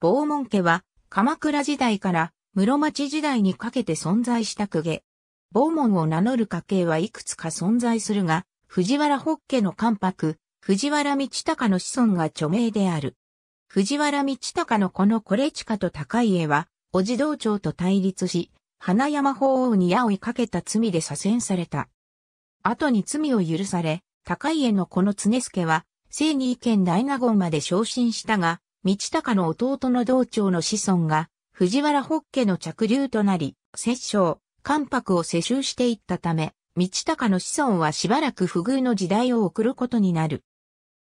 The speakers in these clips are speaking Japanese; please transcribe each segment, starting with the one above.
坊門家は、鎌倉時代から室町時代にかけて存在した公家。坊門を名乗る家系はいくつか存在するが、藤原北家の関白、藤原道隆の子孫が著名である。藤原道隆のこのこれチと高家は、お児道長と対立し、花山法王に矢を追いかけた罪で左遷された。後に罪を許され、高家のこの常助は、正義意見大納言まで昇進したが、道隆の弟の道長の子孫が、藤原北家の着流となり、摂政、関白を世襲していったため、道隆の子孫はしばらく不遇の時代を送ることになる。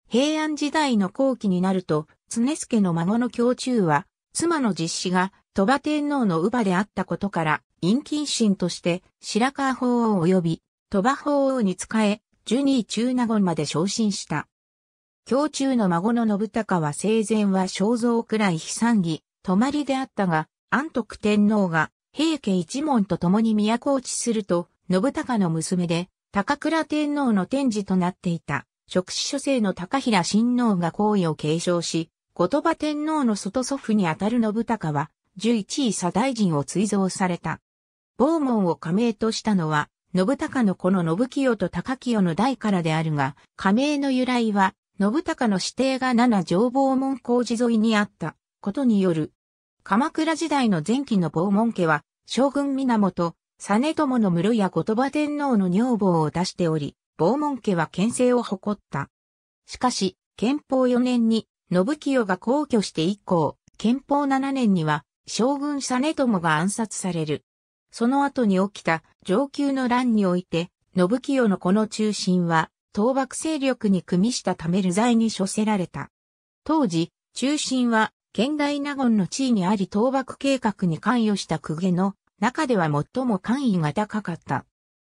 平安時代の後期になると、常助の孫の胸中は、妻の実子が鳥羽天皇の乳母であったことから、陰近親として白川法皇及び鳥羽法皇に仕え、十二中納言まで昇進した。京中の孫の信孝は生前は肖像くらい悲惨儀、泊まりであったが、安徳天皇が平家一門と共に都落ちすると、信孝の娘で、高倉天皇の天示となっていた、職子諸生の高平親王が皇位を継承し、後鳥羽天皇の外祖父にあたる信孝は、十一位左大臣を追贈された。傍門を加盟としたのは、信孝の子の信清と高清の代からであるが、加盟の由来は、信孝の指定が七条防門工事沿いにあったことによる。鎌倉時代の前期の防門家は、将軍源、実朝の室や後鳥羽天皇の女房を出しており、防門家は牽制を誇った。しかし、憲法4年に、信清が皇居して以降、憲法7年には、将軍実朝が暗殺される。その後に起きた上級の乱において、信清のこの中心は、倒幕勢力に組みしたため流罪に処せられた。当時、中心は、現代納言の地位にあり倒幕計画に関与した公家の中では最も官位が高かった。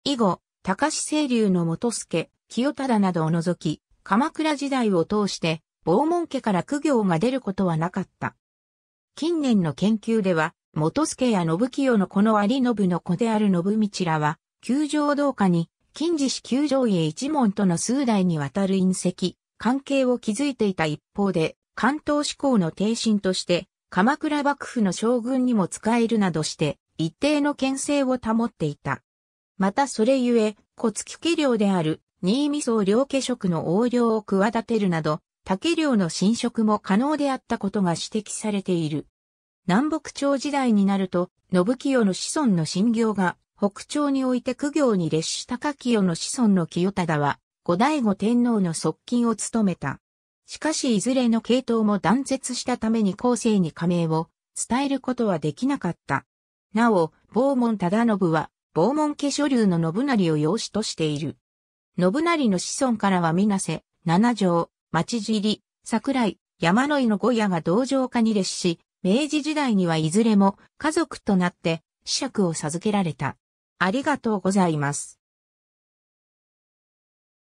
以後、高志清流の元助、清忠などを除き、鎌倉時代を通して、傍門家から苦行が出ることはなかった。近年の研究では、元助や信清のこの有信の子である信道らは、球場同下に金獅子球条へ一門との数代にわたる隕石、関係を築いていた一方で、関東志向の挺身として、鎌倉幕府の将軍にも使えるなどして、一定の牽制を保っていた。またそれゆえ、骨付領である、新味噌両家食の横領を企てるなど、竹領の侵食も可能であったことが指摘されている。南北朝時代になると、信清の子孫の信行が北朝において苦行に列した下清の子孫の清忠は、後醍醐天皇の側近を務めた。しかしいずれの系統も断絶したために後世に加盟を伝えることはできなかった。なお、傍門忠信は、傍門家所流の信成を養子としている。信成の子孫からは水瀬、七条、町尻、桜井、山野井の五夜が同情家に列し、明治時代にはいずれも家族となって、子爵を授けられた。ありがとうございます。